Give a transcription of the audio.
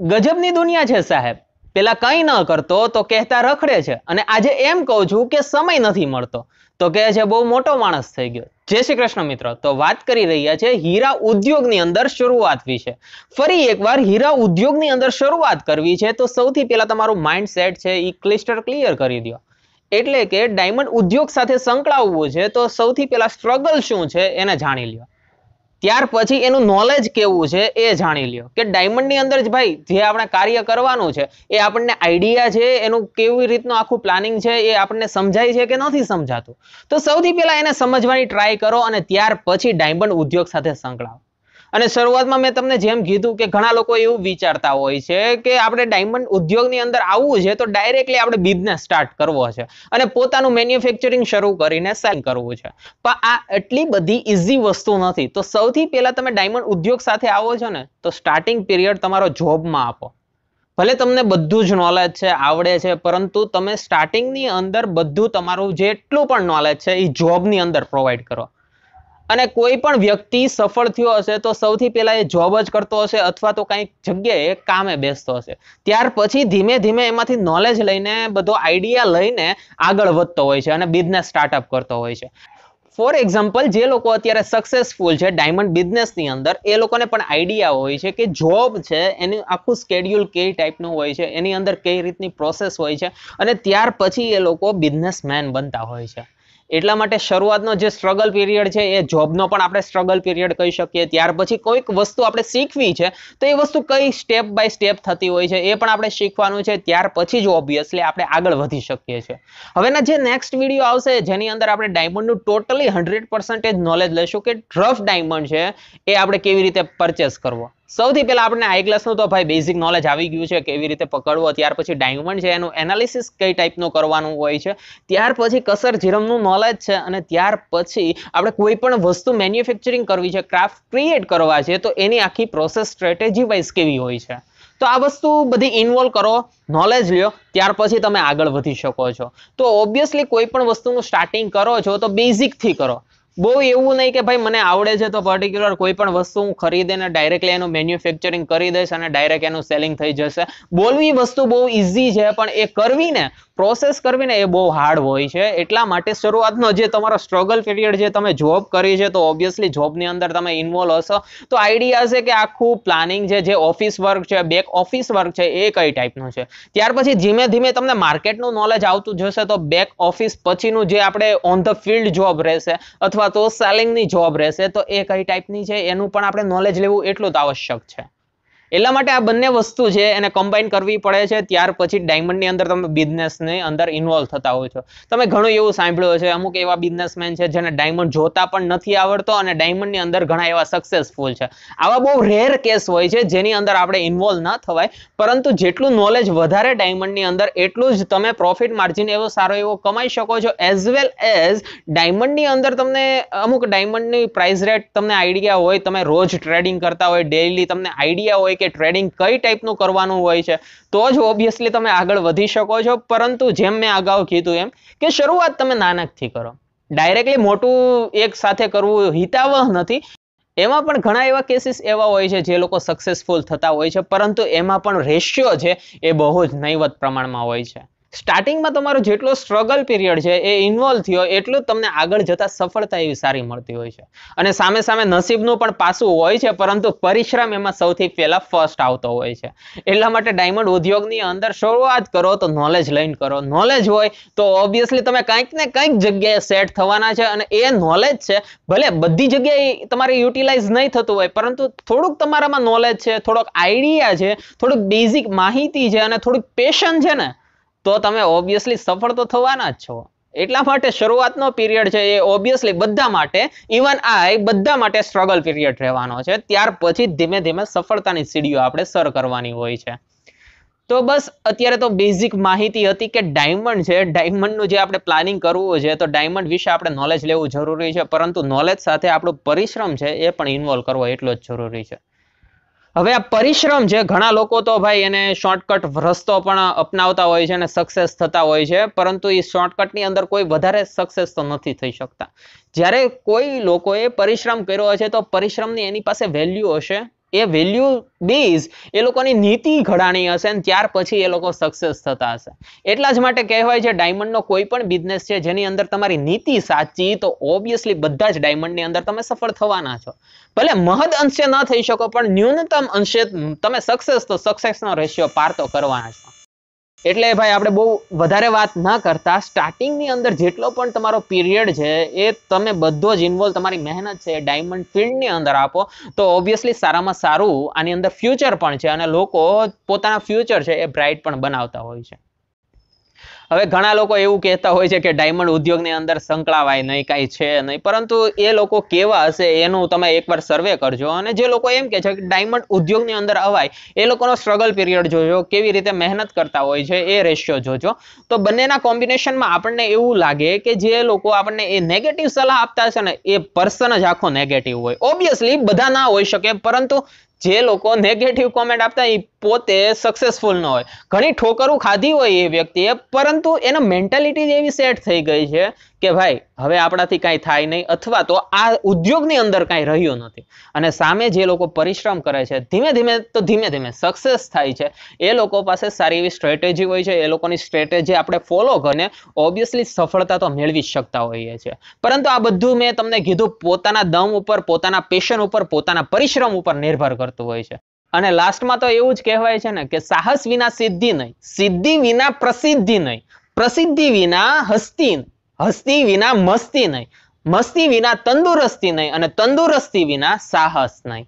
ગજબની દુનિયા છે સાહેબ પેલા કંઈ ન કરતો તો કહેતા રખડે છે અને આજે એમ કહું છું કે સમય નથી મળતો તો કહે છે બહુ મોટો માણસ થઈ ગયો જય શ્રી કૃષ્ણ મિત્રો તો વાત કરી રહ્યા છે હીરા ઉદ્યોગની અંદર શરૂઆત વિશે ફરી એકવાર હીરા ઉદ્યોગની અંદર શરૂઆત કરવી છે તો સૌથી પહેલા તમારું માઇન્ડ સેટ છે એ ક્લિસ્ટર ક્લિયર કરી દો એટલે કે ડાયમંડ ઉદ્યોગ સાથે સંકળાવવું છે તો સૌથી પહેલા સ્ટ્રગલ શું છે એને જાણી લ્યો ત્યાર પછી એનું નોલેજ કેવું છે એ જાણી લ્યો કે ડાયમંડની અંદર જ ભાઈ જે આપણે કાર્ય કરવાનું છે એ આપણને આઈડિયા છે એનું કેવી રીતનું આખું પ્લાનિંગ છે એ આપણને સમજાય છે કે નથી સમજાતું તો સૌથી પહેલાં એને સમજવાની ટ્રાય કરો અને ત્યાર પછી ડાયમંડ ઉદ્યોગ સાથે સંકળાવો અને શરૂઆતમાં મેં તમને જેમ કીધું કે ઘણા લોકો એવું વિચારતા હોય છે કે આપણે ડાયમંડ ઉદ્યોગની અંદર આવવું છે તો ડાયરેક્ટલી આપણે બિઝનેસ સ્ટાર્ટ કરવો છે અને પોતાનું મેન્યુફેક્ચરિંગ શરૂ કરીને સેલ કરવું છે પણ આ એટલી બધી ઇઝી વસ્તુ નથી તો સૌથી પહેલા તમે ડાયમંડ ઉદ્યોગ સાથે આવો છો ને તો સ્ટાર્ટિંગ પીરિયડ તમારો જોબમાં આપો ભલે તમને બધું જ નોલેજ છે આવડે છે પરંતુ તમે સ્ટાર્ટિંગની અંદર બધું તમારું જેટલું પણ નોલેજ છે એ જોબની અંદર પ્રોવાઈડ કરો અને કોઈ પણ વ્યક્તિ સફળ થયો હશે તો સૌથી પહેલા એ જોબ જ કરતો હશે અથવા તો કંઈક જગ્યાએ કામે બેસતો હશે ત્યાર પછી ધીમે ધીમે એમાંથી નોલેજ લઈને બધો આઈડિયા લઈને આગળ વધતો હોય છે અને બિઝનેસ સ્ટાર્ટઅપ કરતો હોય છે ફોર એક્ઝામ્પલ જે લોકો અત્યારે સક્સેસફુલ છે ડાયમંડ બિઝનેસની અંદર એ લોકોને પણ આઈડિયા હોય છે કે જોબ છે એનું આખું સ્કેડ્યુલ કઈ ટાઈપનું હોય છે એની અંદર કઈ રીતની પ્રોસેસ હોય છે અને ત્યાર પછી એ લોકો બિઝનેસમેન બનતા હોય છે એટલા માટે શરૂઆતનો જે સ્ટ્રગલ પીરિયડ છે એ જોબનો પણ આપણે સ્ટ્રગલ પીરિયડ કહી શકીએ ત્યાર પછી કોઈક વસ્તુ આપણે શીખવી છે તો એ વસ્તુ કઈ સ્ટેપ બાય સ્ટેપ થતી હોય છે એ પણ આપણે શીખવાનું છે ત્યાર પછી જ ઓબ્વિયસલી આપણે આગળ વધી શકીએ છીએ હવેના જે નેક્સ્ટ વિડીયો આવશે જેની અંદર આપણે ડાયમંડનું ટોટલી હંડ્રેડ પર્સન્ટેજ નોલેજ લઈશું કે રફ ડાયમંડ છે એ આપણે કેવી રીતે પરચેસ કરવો સૌથી પહેલા આપણે આઈ ગ્લાસનું તો ભાઈ બેઝિક નોલેજ આવી ગયું છે કેવી રીતે પકડવો ત્યાર પછી ડાયમંડ છે એનું એનાલિસિસ કઈ ટાઈપનું કરવાનું હોય છે ત્યાર પછી કસર જીરમનું નોલેજ છે અને ત્યાર પછી આપણે કોઈ પણ વસ્તુ મેન્યુફેક્ચરિંગ કરવી છે ક્રાફ્ટ ક્રિએટ કરવા છે તો એની આખી પ્રોસેસ સ્ટ્રેટેજી વાઇઝ કેવી હોય છે તો આ વસ્તુ બધી ઇન્વોલ્વ કરો નોલેજ લ્યો ત્યાર પછી તમે આગળ વધી શકો છો તો ઓબ્વિયસલી કોઈ પણ વસ્તુનું સ્ટાર્ટિંગ કરો છો તો બેઝિકથી કરો બહુ એવું નહીં કે ભાઈ મને આવડે છે તો પર્ટિક્યુલર કોઈ પણ વસ્તુ હું ખરીદીને ડાયરેક્ટલી એનું મેન્યુફેક્ચરિંગ કરી દઈશ અને ડાયરેક્ટ એનું સેલિંગ થઈ જશે બોલવી વસ્તુ બહુ ઇઝી છે પણ એ કરવીને પ્રોસેસ કરવીને એ બહુ હાર્ડ હોય છે એટલા માટે શરૂઆતનો જે તમારો સ્ટ્રગલ પીરિયડ જે તમે જોબ કરી છે તો ઓબ્વિયસલી જોબની અંદર તમે ઇન્વોલ્વ હશો તો આઈડિયા છે કે આખું પ્લાનિંગ છે જે ઓફિસ વર્ક છે બેક ઓફિસ વર્ક છે એ કઈ ટાઈપનું છે ત્યાર પછી ધીમે ધીમે તમને માર્કેટનું નોલેજ આવતું જશે તો બેક ઓફિસ પછીનું જે આપણે ઓન ધ ફિલ્ડ જોબ રહેશે અથવા અથવા તો સેલિંગની જોબ રહેશે તો એ કઈ ટાઈપની છે એનું પણ આપણે નોલેજ લેવું એટલું જ આવશ્યક છે એટલા માટે આ બંને વસ્તુ છે એને કમ્બાઈન કરવી પડે છે ત્યાર પછી ડાયમંડની અંદર તમે બિઝનેસની અંદર ઇન્વોલ્વ થતા હોય છો તમે ઘણું એવું સાંભળ્યું છે અમુક એવા બિઝનેસમેન છે જેને ડાયમંડ જોતા પણ નથી આવડતો અને ડાયમંડની અંદર ઘણા એવા સક્સેસફુલ છે આવા બહુ રેર કેસ હોય છે જેની અંદર આપણે ઇન્વોલ્વ ન થવાય પરંતુ જેટલું નોલેજ વધારે ડાયમંડની અંદર એટલું જ તમે પ્રોફિટ માર્જિન એવો સારો એવો કમાઈ શકો છો એઝ વેલ એઝ ડાયમંડની અંદર તમને અમુક ડાયમંડની પ્રાઇસ રેટ તમને આઈડિયા હોય તમે રોજ ટ્રેડિંગ કરતા હોય ડેઈલી તમને આઈડિયા હોય હોય કે ટ્રેડિંગ કઈ ટાઈપનું કરવાનું હોય છે તો જ ઓબ્વિયસલી તમે આગળ વધી શકો છો પરંતુ જેમ મેં અગાઉ કીધું એમ કે શરૂઆત તમે નાનકથી કરો ડાયરેક્ટલી મોટું એક સાથે કરવું હિતાવહ નથી એમાં પણ ઘણા એવા કેસીસ એવા હોય છે જે લોકો સક્સેસફુલ થતા હોય છે પરંતુ એમાં પણ રેશિયો છે એ બહુ જ નહીવત પ્રમાણમાં હોય છે સ્ટાર્ટિંગમાં તમારો જેટલો સ્ટ્રગલ પીરિયડ છે એ ઇન્વોલ્વ થયો એટલું તમને આગળ જતાં સફળતા એવી સારી મળતી હોય છે અને સામે સામે નસીબનું પણ પાસું હોય છે પરંતુ પરિશ્રમ એમાં સૌથી પહેલાં ફર્સ્ટ આવતો હોય છે એટલા માટે ડાયમંડ ઉદ્યોગની અંદર શરૂઆત કરો તો નોલેજ લઈને કરો નોલેજ હોય તો ઓબ્વિયસલી તમે કંઈક ને કંઈક જગ્યાએ સેટ થવાના છે અને એ નોલેજ છે ભલે બધી જગ્યાએ તમારે યુટિલાઇઝ નહીં થતું હોય પરંતુ થોડુંક તમારામાં નોલેજ છે થોડોક આઈડિયા છે થોડુંક બેઝિક માહિતી છે અને થોડુંક પેશન છે ને તો તમે ઓબ્વિયસલી સફળ તો થવાના જ છો એટલા માટે શરૂઆતનો પીરિયડ છે એ ઓબ્વિયસલી બધા માટે ઇવન આ બધા માટે સ્ટ્રગલ પીરિયડ રહેવાનો છે ત્યાર પછી ધીમે ધીમે સફળતાની સીડીઓ આપણે સર કરવાની હોય છે તો બસ અત્યારે તો બેઝિક માહિતી હતી કે ડાયમંડ છે ડાયમંડનું જે આપણે પ્લાનિંગ કરવું છે તો ડાયમંડ વિશે આપણે નોલેજ લેવું જરૂરી છે પરંતુ નોલેજ સાથે આપણો પરિશ્રમ છે એ પણ ઇન્વોલ્વ કરવો એટલો જ જરૂરી છે હવે આ પરિશ્રમ છે ઘણા લોકો તો ભાઈ એને શોર્ટકટ રસ્તો પણ અપનાવતા હોય છે અને સક્સેસ થતા હોય છે પરંતુ એ શોર્ટકટની અંદર કોઈ વધારે સક્સેસ તો નથી થઈ શકતા જ્યારે કોઈ લોકોએ પરિશ્રમ કર્યો હશે તો પરિશ્રમની એની પાસે વેલ્યુ હશે એ વેલ્યુ બેઝ એ લોકોની નીતિ ઘડાણી હશે અને ત્યાર પછી એ લોકો સક્સેસ થતા હશે એટલા જ માટે કહેવાય છે ડાયમંડનો કોઈ પણ બિઝનેસ છે જેની અંદર તમારી નીતિ સાચી તો ઓબ્વિયસલી બધા જ ડાયમંડની અંદર તમે સફળ થવાના છો ભલે મહદ અંશે ન થઈ શકો પણ ન્યૂનતમ અંશે તમે સક્સેસ તો સક્સેસનો રેશિયો પાર તો કરવાના છો એટલે ભાઈ આપણે બહુ વધારે વાત ના કરતા સ્ટાર્ટિંગની અંદર જેટલો પણ તમારો પિરિયડ છે એ તમે બધો જ ઇન્વોલ્વ તમારી મહેનત છે ડાયમંડ ફિલ્ડની અંદર આપો તો ઓબ્વિયસલી સારામાં સારું આની અંદર ફ્યુચર પણ છે અને લોકો પોતાના ફ્યુચર છે એ બ્રાઇટ પણ બનાવતા હોય છે હવે ઘણા લોકો એવું કહેતા હોય છે કે ડાયમંડ ઉદ્યોગની અંદર સંકળાવાય નહીં કાંઈ છે નહીં પરંતુ એ લોકો કેવા હશે એનું તમે એકવાર સર્વે કરજો અને જે લોકો એમ કહે છે કે ડાયમંડ ઉદ્યોગની અંદર અવાય એ લોકોનો સ્ટ્રગલ પીરિયડ જોજો કેવી રીતે મહેનત કરતા હોય છે એ રેશિયો જોજો તો બંનેના કોમ્બિનેશનમાં આપણને એવું લાગે કે જે લોકો આપણને એ નેગેટિવ સલાહ આપતા હશે ને એ પર્સન જ આખો નેગેટિવ હોય ઓબ્વિયસલી બધા ના હોઈ શકે પરંતુ જે લોકો નેગેટિવ કોમેન્ટ આપતા એ પોતે સક્સેસફુલ ન હોય ઘણી ઠોકરું ખાધી હોય એ વ્યક્તિએ પરંતુ એના મેન્ટેલિટી એવી સેટ થઈ ગઈ છે કે ભાઈ હવે આપણાથી કાંઈ થાય નહીં અથવા તો આ ઉદ્યોગની અંદર કાંઈ રહ્યું નથી અને સામે જે લોકો પરિશ્રમ કરે છે ધીમે ધીમે તો ધીમે ધીમે સક્સેસ થાય છે એ લોકો પાસે સારી એવી સ્ટ્રેટેજી હોય છે એ લોકોની સ્ટ્રેટેજી આપણે ફોલો કરીને ઓબ્વિયસલી સફળતા તો મેળવી શકતા હોઈએ છીએ પરંતુ આ બધું મેં તમને કીધું પોતાના દમ ઉપર પોતાના પેશન ઉપર પોતાના પરિશ્રમ ઉપર નિર્ભર કરે કરતું હોય છે અને લાસ્ટમાં તો એવું જ કહેવાય છે ને કે સાહસ વિના સિદ્ધિ નહીં સિદ્ધિ વિના પ્રસિદ્ધિ નહીં પ્રસિદ્ધિ વિના હસ્તી હસ્તી વિના મસ્તી નહીં મસ્તી વિના તંદુરસ્તી નહીં અને તંદુરસ્તી વિના સાહસ નહીં